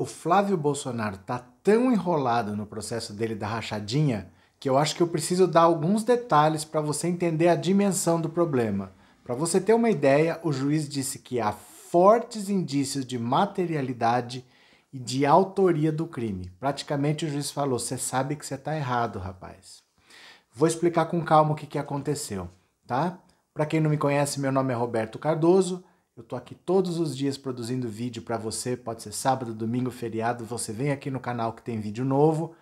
o Flávio Bolsonaro tá tão enrolado no processo dele da rachadinha que eu acho que eu preciso dar alguns detalhes para você entender a dimensão do problema. Para você ter uma ideia, o juiz disse que há fortes indícios de materialidade e de autoria do crime. Praticamente o juiz falou: você sabe que você está errado, rapaz. Vou explicar com calma o que, que aconteceu, tá? Para quem não me conhece, meu nome é Roberto Cardoso, eu tô aqui todos os dias produzindo vídeo para você, pode ser sábado, domingo, feriado, você vem aqui no canal que tem vídeo novo.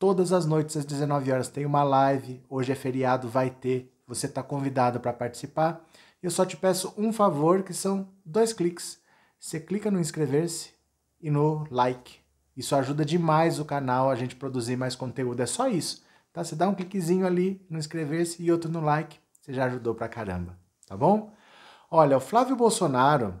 Todas as noites às 19 horas tem uma live, hoje é feriado, vai ter. Você está convidado para participar. Eu só te peço um favor, que são dois cliques. Você clica no inscrever-se e no like. Isso ajuda demais o canal a gente produzir mais conteúdo. É só isso, tá? Você dá um cliquezinho ali no inscrever-se e outro no like. Você já ajudou pra caramba, tá bom? Olha, o Flávio Bolsonaro,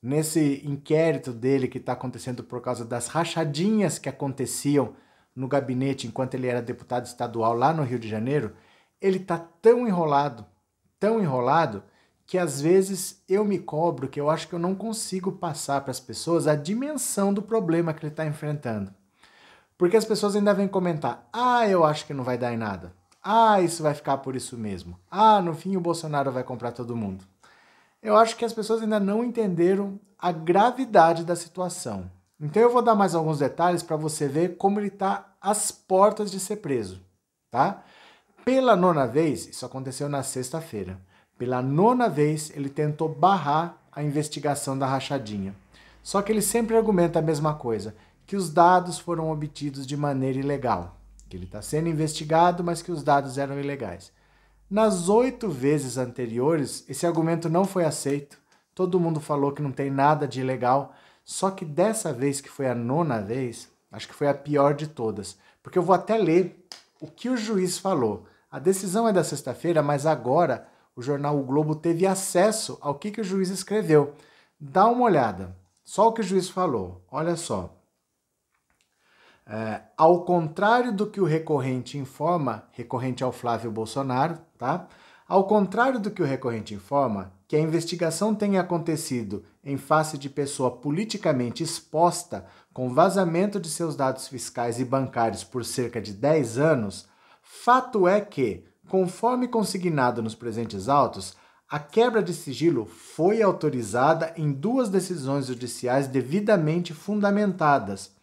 nesse inquérito dele que está acontecendo por causa das rachadinhas que aconteciam no gabinete enquanto ele era deputado estadual lá no Rio de Janeiro, ele está tão enrolado, tão enrolado, que às vezes eu me cobro que eu acho que eu não consigo passar para as pessoas a dimensão do problema que ele está enfrentando. Porque as pessoas ainda vêm comentar: ah, eu acho que não vai dar em nada. Ah, isso vai ficar por isso mesmo. Ah, no fim o Bolsonaro vai comprar todo mundo eu acho que as pessoas ainda não entenderam a gravidade da situação. Então eu vou dar mais alguns detalhes para você ver como ele está às portas de ser preso, tá? Pela nona vez, isso aconteceu na sexta-feira. Pela nona vez, ele tentou barrar a investigação da rachadinha. Só que ele sempre argumenta a mesma coisa, que os dados foram obtidos de maneira ilegal, que ele está sendo investigado, mas que os dados eram ilegais. Nas oito vezes anteriores, esse argumento não foi aceito. Todo mundo falou que não tem nada de ilegal. Só que dessa vez, que foi a nona vez, acho que foi a pior de todas. Porque eu vou até ler o que o juiz falou. A decisão é da sexta-feira, mas agora o jornal O Globo teve acesso ao que, que o juiz escreveu. Dá uma olhada. Só o que o juiz falou. Olha só. É, ao contrário do que o recorrente informa, recorrente ao é Flávio Bolsonaro, tá? Ao contrário do que o recorrente informa, que a investigação tenha acontecido em face de pessoa politicamente exposta com vazamento de seus dados fiscais e bancários por cerca de 10 anos, fato é que, conforme consignado nos presentes autos, a quebra de sigilo foi autorizada em duas decisões judiciais devidamente fundamentadas,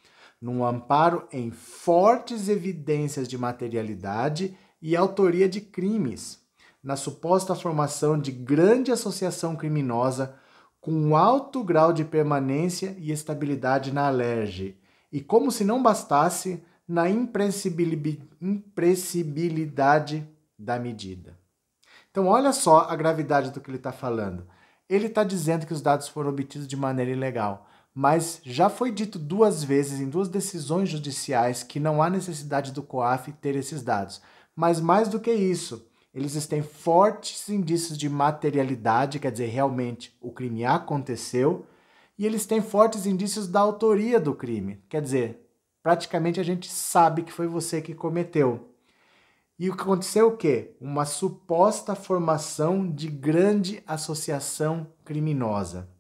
num amparo em fortes evidências de materialidade e autoria de crimes, na suposta formação de grande associação criminosa com alto grau de permanência e estabilidade na alerge, e como se não bastasse, na impressibilidade da medida. Então, olha só a gravidade do que ele está falando. Ele está dizendo que os dados foram obtidos de maneira ilegal mas já foi dito duas vezes em duas decisões judiciais que não há necessidade do COAF ter esses dados. Mas mais do que isso, eles têm fortes indícios de materialidade, quer dizer, realmente o crime aconteceu, e eles têm fortes indícios da autoria do crime, quer dizer, praticamente a gente sabe que foi você que cometeu. E o que aconteceu é o quê? Uma suposta formação de grande associação criminosa.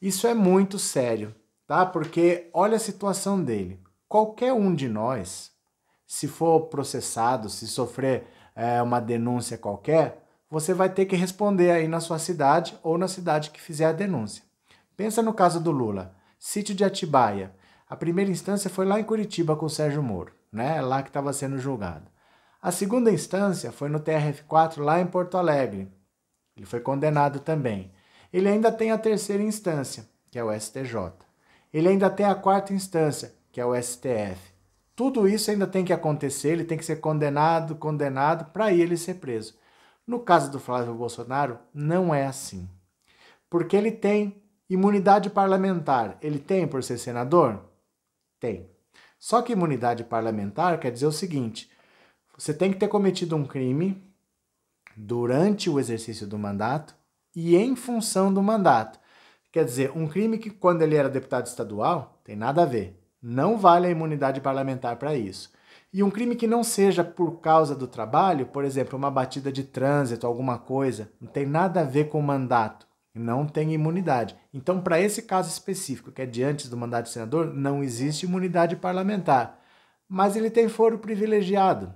Isso é muito sério, tá? Porque olha a situação dele. Qualquer um de nós, se for processado, se sofrer é, uma denúncia qualquer, você vai ter que responder aí na sua cidade ou na cidade que fizer a denúncia. Pensa no caso do Lula, sítio de Atibaia. A primeira instância foi lá em Curitiba com o Sérgio Moro, né? É lá que estava sendo julgado. A segunda instância foi no TRF4 lá em Porto Alegre. Ele foi condenado também. Ele ainda tem a terceira instância, que é o STJ. Ele ainda tem a quarta instância, que é o STF. Tudo isso ainda tem que acontecer, ele tem que ser condenado, condenado, para ele ser preso. No caso do Flávio Bolsonaro, não é assim. Porque ele tem imunidade parlamentar. Ele tem por ser senador? Tem. Só que imunidade parlamentar quer dizer o seguinte: você tem que ter cometido um crime durante o exercício do mandato e em função do mandato. Quer dizer, um crime que, quando ele era deputado estadual, tem nada a ver. Não vale a imunidade parlamentar para isso. E um crime que não seja por causa do trabalho, por exemplo, uma batida de trânsito, alguma coisa, não tem nada a ver com o mandato, não tem imunidade. Então, para esse caso específico, que é diante do mandato de senador, não existe imunidade parlamentar. Mas ele tem foro privilegiado.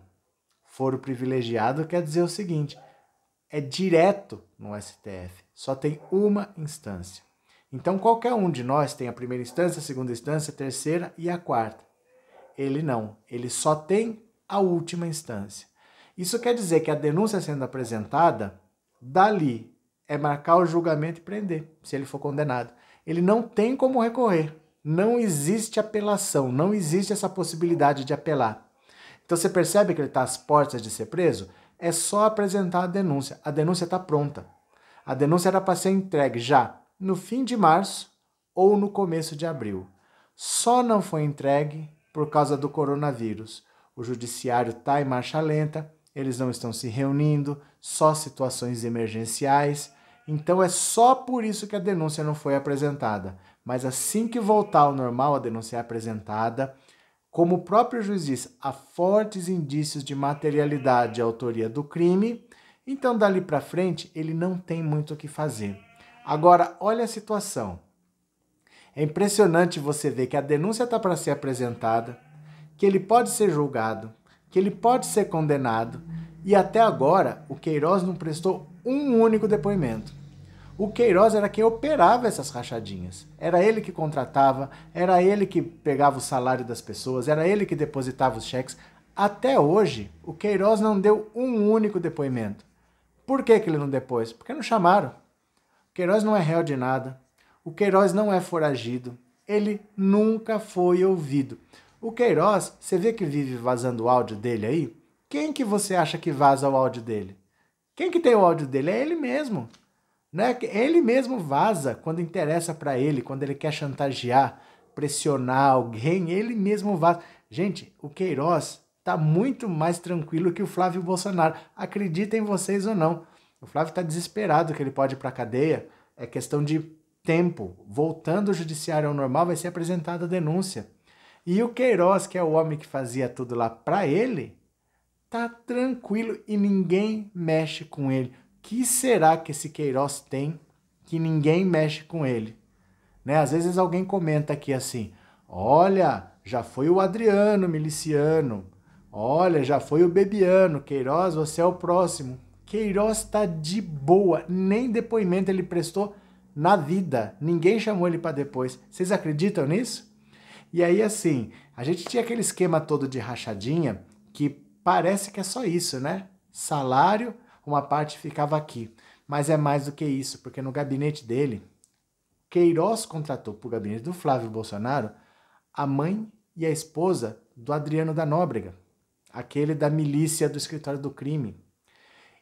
Foro privilegiado quer dizer o seguinte: é direto no STF, só tem uma instância. Então qualquer um de nós tem a primeira instância, a segunda instância, a terceira e a quarta. Ele não, ele só tem a última instância. Isso quer dizer que a denúncia sendo apresentada, dali é marcar o julgamento e prender, se ele for condenado. Ele não tem como recorrer. Não existe apelação, não existe essa possibilidade de apelar. Então você percebe que ele está às portas de ser preso? é só apresentar a denúncia. A denúncia está pronta. A denúncia era para ser entregue já no fim de março ou no começo de abril. Só não foi entregue por causa do coronavírus. O judiciário está em marcha lenta, eles não estão se reunindo, só situações emergenciais. Então é só por isso que a denúncia não foi apresentada. Mas assim que voltar ao normal, a denúncia é apresentada como o próprio juiz diz, há fortes indícios de materialidade e autoria do crime, então dali para frente ele não tem muito o que fazer. Agora, olha a situação. É impressionante você ver que a denúncia está para ser apresentada, que ele pode ser julgado, que ele pode ser condenado, e até agora o Queiroz não prestou um único depoimento. O Queiroz era quem operava essas rachadinhas. Era ele que contratava, era ele que pegava o salário das pessoas, era ele que depositava os cheques. Até hoje, o Queiroz não deu um único depoimento. Por que, que ele não depôs? Porque não chamaram. O Queiroz não é réu de nada. O Queiroz não é foragido. Ele nunca foi ouvido. O Queiroz, você vê que vive vazando o áudio dele aí? Quem que você acha que vaza o áudio dele? Quem que tem o áudio dele? É ele mesmo. Né? Ele mesmo vaza quando interessa para ele, quando ele quer chantagear, pressionar alguém, ele mesmo vaza. Gente, o Queiroz tá muito mais tranquilo que o Flávio Bolsonaro. Acreditem vocês ou não. O Flávio está desesperado que ele pode ir para a cadeia. É questão de tempo. Voltando o judiciário ao normal, vai ser apresentada a denúncia. E o Queiroz, que é o homem que fazia tudo lá para ele, tá tranquilo e ninguém mexe com ele que será que esse Queiroz tem que ninguém mexe com ele? Né? Às vezes alguém comenta aqui assim: olha, já foi o Adriano miliciano, olha, já foi o Bebiano, Queiroz, você é o próximo. Queiroz está de boa, nem depoimento ele prestou na vida, ninguém chamou ele para depois. Vocês acreditam nisso? E aí, assim, a gente tinha aquele esquema todo de rachadinha que parece que é só isso, né? Salário, uma parte ficava aqui. Mas é mais do que isso, porque no gabinete dele, Queiroz contratou para o gabinete do Flávio Bolsonaro a mãe e a esposa do Adriano da Nóbrega, aquele da milícia do escritório do crime.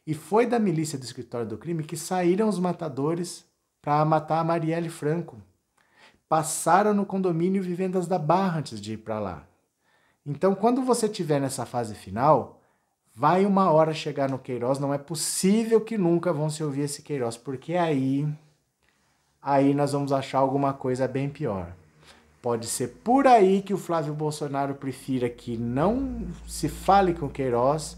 E foi da milícia do escritório do crime que saíram os matadores para matar a Marielle Franco. Passaram no condomínio Vivendas da Barra antes de ir para lá. Então, quando você tiver nessa fase final, Vai uma hora chegar no Queiroz, não é possível que nunca vão se ouvir esse Queiroz, porque aí aí nós vamos achar alguma coisa bem pior. Pode ser por aí que o Flávio Bolsonaro prefira que não se fale com o Queiroz.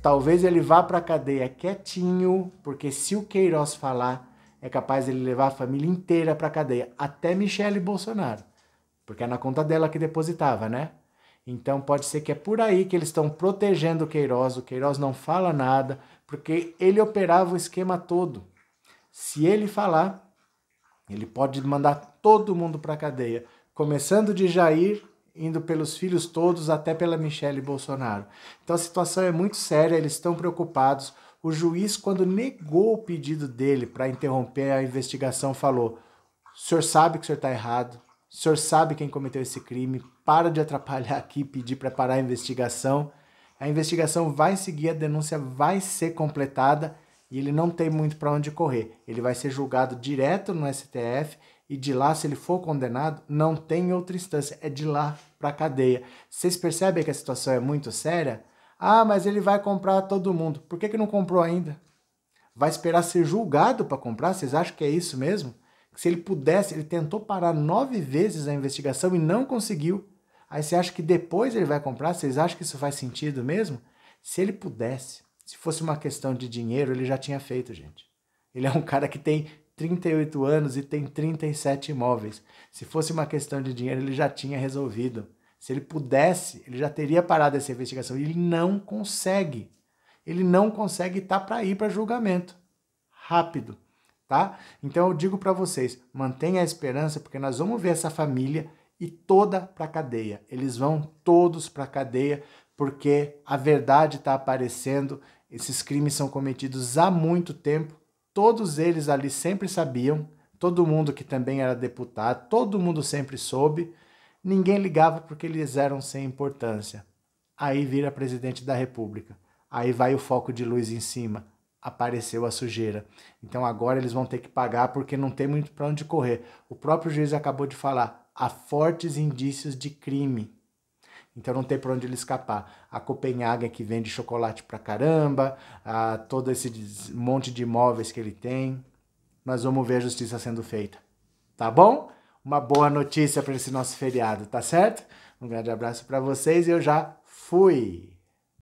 Talvez ele vá para a cadeia quietinho, porque se o Queiroz falar, é capaz ele levar a família inteira para a cadeia, até Michele Bolsonaro, porque é na conta dela que depositava, né? Então pode ser que é por aí que eles estão protegendo o Queiroz. O Queiroz não fala nada, porque ele operava o esquema todo. Se ele falar, ele pode mandar todo mundo para a cadeia, começando de Jair, indo pelos filhos todos, até pela Michelle Bolsonaro. Então a situação é muito séria, eles estão preocupados. O juiz, quando negou o pedido dele para interromper a investigação, falou: o senhor sabe que o senhor está errado, o senhor sabe quem cometeu esse crime, para de atrapalhar aqui, pedir para parar a investigação. A investigação vai seguir, a denúncia vai ser completada e ele não tem muito para onde correr. Ele vai ser julgado direto no STF e de lá, se ele for condenado, não tem outra instância, é de lá para a cadeia. Vocês percebem que a situação é muito séria? Ah, mas ele vai comprar todo mundo. Por que, que não comprou ainda? Vai esperar ser julgado para comprar? Vocês acham que é isso mesmo? Se ele pudesse, ele tentou parar nove vezes a investigação e não conseguiu. Aí você acha que depois ele vai comprar? Vocês acham que isso faz sentido mesmo? Se ele pudesse, se fosse uma questão de dinheiro, ele já tinha feito, gente. Ele é um cara que tem 38 anos e tem 37 imóveis. Se fosse uma questão de dinheiro, ele já tinha resolvido. Se ele pudesse, ele já teria parado essa investigação. Ele não consegue. Ele não consegue estar tá para ir para julgamento. Rápido tá? Então eu digo para vocês, mantenha a esperança, porque nós vamos ver essa família e toda para cadeia. Eles vão todos para cadeia porque a verdade está aparecendo. Esses crimes são cometidos há muito tempo. Todos eles ali sempre sabiam, todo mundo que também era deputado, todo mundo sempre soube. Ninguém ligava porque eles eram sem importância. Aí vira presidente da República. Aí vai o foco de luz em cima apareceu a sujeira. Então agora eles vão ter que pagar porque não tem muito para onde correr. O próprio juiz acabou de falar: há fortes indícios de crime. Então não tem para onde ele escapar. A Copenhague que vende chocolate para caramba, a todo esse monte de imóveis que ele tem. Nós vamos ver a justiça sendo feita. Tá bom? Uma boa notícia para esse nosso feriado, tá certo? Um grande abraço para vocês e eu já fui.